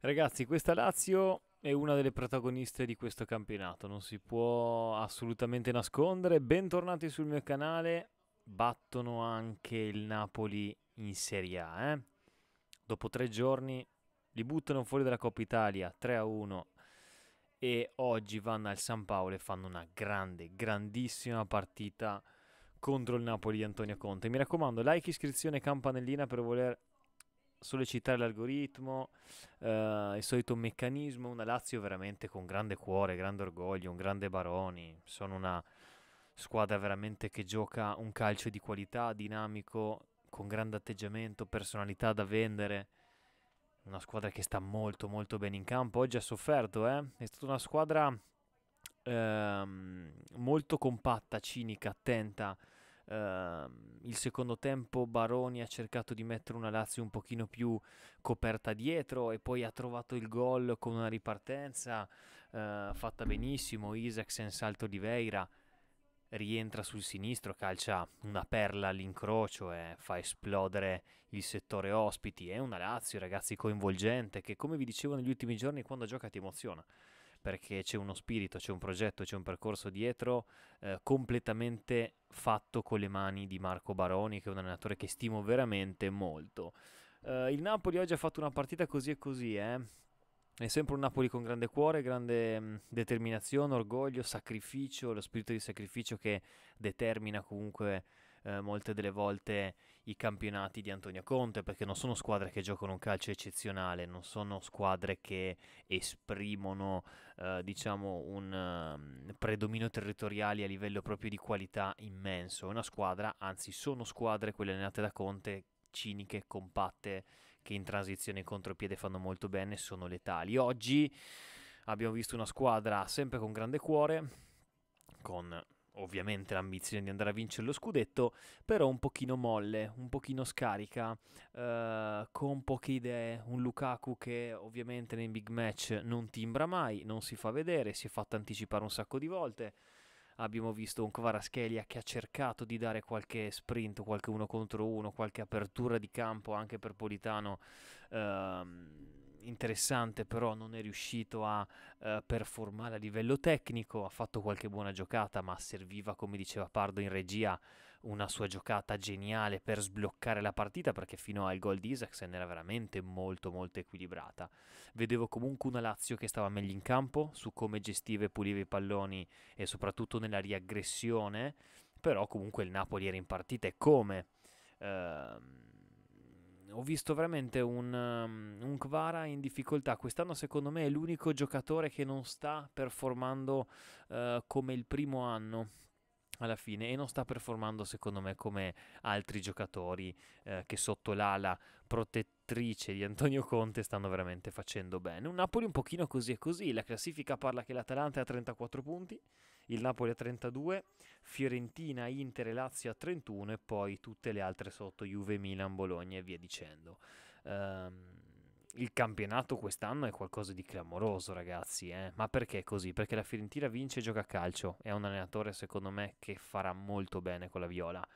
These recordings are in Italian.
Ragazzi, questa Lazio è una delle protagoniste di questo campionato, non si può assolutamente nascondere. Bentornati sul mio canale, battono anche il Napoli in Serie A. Eh? Dopo tre giorni li buttano fuori dalla Coppa Italia 3-1 e oggi vanno al San Paolo e fanno una grande, grandissima partita contro il Napoli di Antonio Conte. Mi raccomando, like, iscrizione, campanellina per voler sollecitare l'algoritmo, eh, il solito meccanismo, una Lazio veramente con grande cuore, grande orgoglio, un grande Baroni, sono una squadra veramente che gioca un calcio di qualità, dinamico, con grande atteggiamento, personalità da vendere, una squadra che sta molto molto bene in campo, oggi ha sofferto, eh? è stata una squadra ehm, molto compatta, cinica, attenta, Uh, il secondo tempo Baroni ha cercato di mettere una Lazio un pochino più coperta dietro e poi ha trovato il gol con una ripartenza uh, fatta benissimo. in salto di Veira rientra sul sinistro, calcia una perla all'incrocio e fa esplodere il settore ospiti. È una Lazio, ragazzi, coinvolgente che come vi dicevo negli ultimi giorni quando gioca ti emoziona perché c'è uno spirito, c'è un progetto, c'è un percorso dietro eh, completamente fatto con le mani di Marco Baroni, che è un allenatore che stimo veramente molto. Eh, il Napoli oggi ha fatto una partita così e così, eh. È sempre un Napoli con grande cuore, grande mh, mm, determinazione, orgoglio, sacrificio, lo spirito di sacrificio che determina comunque eh, molte delle volte i campionati di Antonio Conte, perché non sono squadre che giocano un calcio eccezionale, non sono squadre che esprimono eh, diciamo un um, predominio territoriale a livello proprio di qualità immenso, è una squadra, anzi sono squadre quelle allenate da Conte ciniche, compatte, che in transizione e contropiede fanno molto bene, e sono letali. Oggi abbiamo visto una squadra sempre con grande cuore, con ovviamente l'ambizione di andare a vincere lo scudetto, però un pochino molle, un pochino scarica, eh, con poche idee, un Lukaku che ovviamente nei big match non timbra mai, non si fa vedere, si è fatto anticipare un sacco di volte. Abbiamo visto un Kvaraschelia che ha cercato di dare qualche sprint, qualche uno contro uno, qualche apertura di campo anche per Politano. Ehm, interessante, però non è riuscito a eh, performare a livello tecnico, ha fatto qualche buona giocata, ma serviva, come diceva Pardo in regia, una sua giocata geniale per sbloccare la partita, perché fino al gol di Isaacsen era veramente molto molto equilibrata. Vedevo comunque una Lazio che stava meglio in campo, su come gestiva e puliva i palloni e soprattutto nella riaggressione, però comunque il Napoli era in partita e come... Ehm, ho visto veramente un, um, un Kvara in difficoltà. Quest'anno, secondo me, è l'unico giocatore che non sta performando uh, come il primo anno alla fine e non sta performando secondo me come altri giocatori eh, che sotto l'ala protettrice di Antonio Conte stanno veramente facendo bene. Un Napoli un pochino così e così, la classifica parla che l'Atalanta è a 34 punti, il Napoli a 32, Fiorentina, Inter e Lazio a 31 e poi tutte le altre sotto Juve, Milan, Bologna e via dicendo. Um, il campionato quest'anno è qualcosa di clamoroso, ragazzi. Eh? Ma perché così? Perché la Fiorentina vince e gioca a calcio. È un allenatore, secondo me, che farà molto bene con la viola.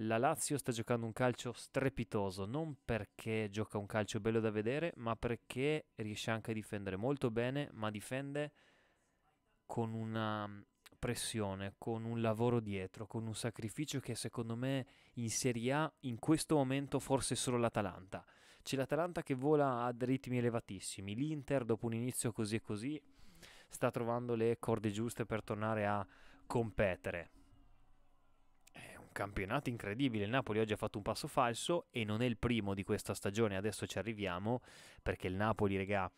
La Lazio sta giocando un calcio strepitoso, non perché gioca un calcio bello da vedere, ma perché riesce anche a difendere molto bene, ma difende con una pressione, con un lavoro dietro, con un sacrificio che secondo me in Serie A in questo momento forse solo l'Atalanta. C'è l'Atalanta che vola a ritmi elevatissimi, l'Inter dopo un inizio così e così sta trovando le corde giuste per tornare a competere. È un campionato incredibile, il Napoli oggi ha fatto un passo falso e non è il primo di questa stagione, adesso ci arriviamo perché il Napoli, regà,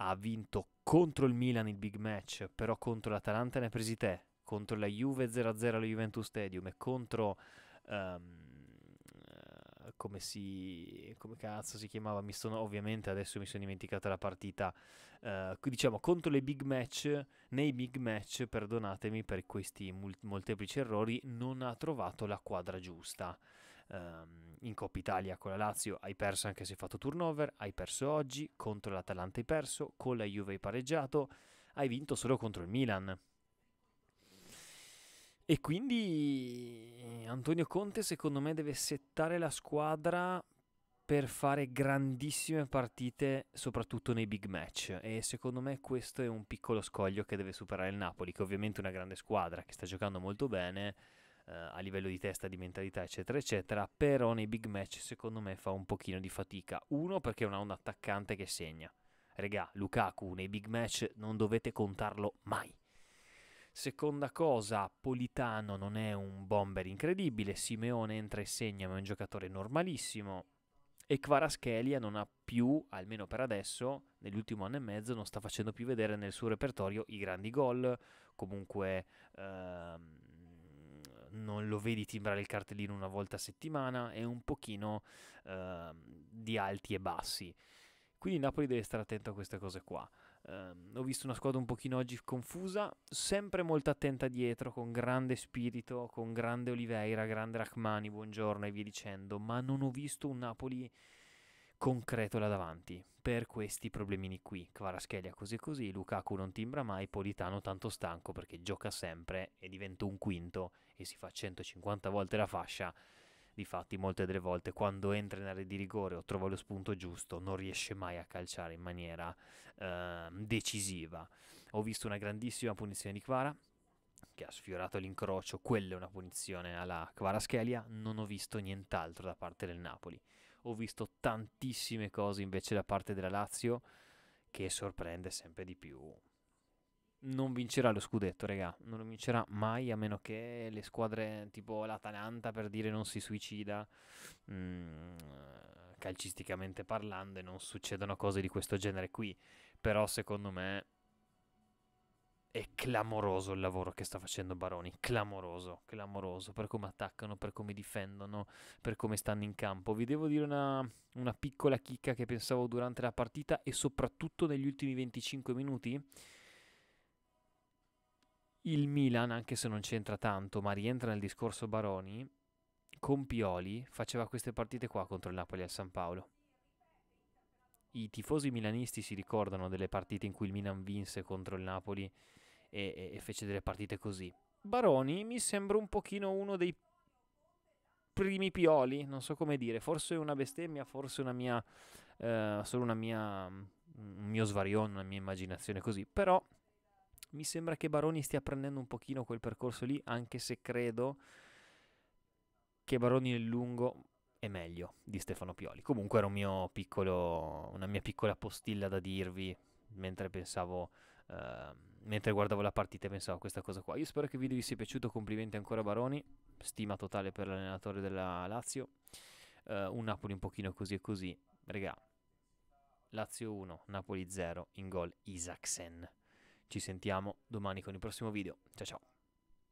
ha vinto contro il Milan il big match, però contro l'Atalanta ne ha presi te contro la Juve 0-0 allo Juventus Stadium e contro um, come si come cazzo si chiamava mi sono ovviamente adesso mi sono dimenticata la partita uh, diciamo contro le big match nei big match perdonatemi per questi mult- molteplici errori non ha trovato la quadra giusta um, in Coppa Italia con la Lazio hai perso anche se hai fatto turnover hai perso oggi contro l'Atalanta hai perso con la Juve hai pareggiato hai vinto solo contro il Milan e quindi Antonio Conte secondo me deve settare la squadra per fare grandissime partite, soprattutto nei big match. E secondo me questo è un piccolo scoglio che deve superare il Napoli, che è ovviamente è una grande squadra che sta giocando molto bene eh, a livello di testa, di mentalità, eccetera, eccetera. Però nei big match secondo me fa un pochino di fatica. Uno perché non ha un attaccante che segna. Regà, Lukaku nei big match non dovete contarlo mai Seconda cosa, Politano non è un bomber incredibile, Simeone entra e segna ma è un giocatore normalissimo e Kvaraschelia non ha più, almeno per adesso, nell'ultimo anno e mezzo non sta facendo più vedere nel suo repertorio i grandi gol, comunque ehm, non lo vedi timbrare il cartellino una volta a settimana, è un pochino ehm, di alti e bassi. Quindi Napoli deve stare attento a queste cose qua. Um, ho visto una squadra un pochino oggi confusa, sempre molto attenta dietro, con grande spirito, con grande Oliveira, grande Rachmani, buongiorno e via dicendo, ma non ho visto un Napoli concreto là davanti per questi problemini qui. Kvaraschelia così così, Lukaku non timbra mai, Politano tanto stanco perché gioca sempre e diventa un quinto e si fa 150 volte la fascia Difatti, molte delle volte quando entra in area di rigore o trova lo spunto giusto, non riesce mai a calciare in maniera eh, decisiva. Ho visto una grandissima punizione di Quara che ha sfiorato l'incrocio, quella è una punizione alla Kvaratskhelia, non ho visto nient'altro da parte del Napoli. Ho visto tantissime cose invece da parte della Lazio che sorprende sempre di più non vincerà lo scudetto, regà. Non lo vincerà mai a meno che le squadre tipo l'Atalanta, per dire, non si suicida. Mm, calcisticamente parlando, e non succedono cose di questo genere qui. Però, secondo me, è clamoroso il lavoro che sta facendo Baroni. Clamoroso, clamoroso. Per come attaccano, per come difendono, per come stanno in campo. Vi devo dire una, una piccola chicca che pensavo durante la partita e soprattutto negli ultimi 25 minuti il Milan, anche se non c'entra tanto, ma rientra nel discorso Baroni, con Pioli faceva queste partite qua contro il Napoli a San Paolo. I tifosi milanisti si ricordano delle partite in cui il Milan vinse contro il Napoli e, e, e fece delle partite così. Baroni mi sembra un pochino uno dei primi pioli, non so come dire, forse una bestemmia, forse una mia, eh, solo una mia, mm, un mio svarione, una mia immaginazione così, però mi sembra che Baroni stia prendendo un pochino quel percorso lì, anche se credo che Baroni nel lungo è meglio di Stefano Pioli. Comunque era un mio piccolo, una mia piccola postilla da dirvi mentre pensavo, eh, mentre guardavo la partita e pensavo a questa cosa qua. Io spero che il video vi sia piaciuto, complimenti ancora Baroni, stima totale per l'allenatore della Lazio. Eh, un Napoli un pochino così e così, regà. Lazio 1, Napoli 0, in gol Isaacsen. Ci sentiamo domani con il prossimo video. Ciao ciao.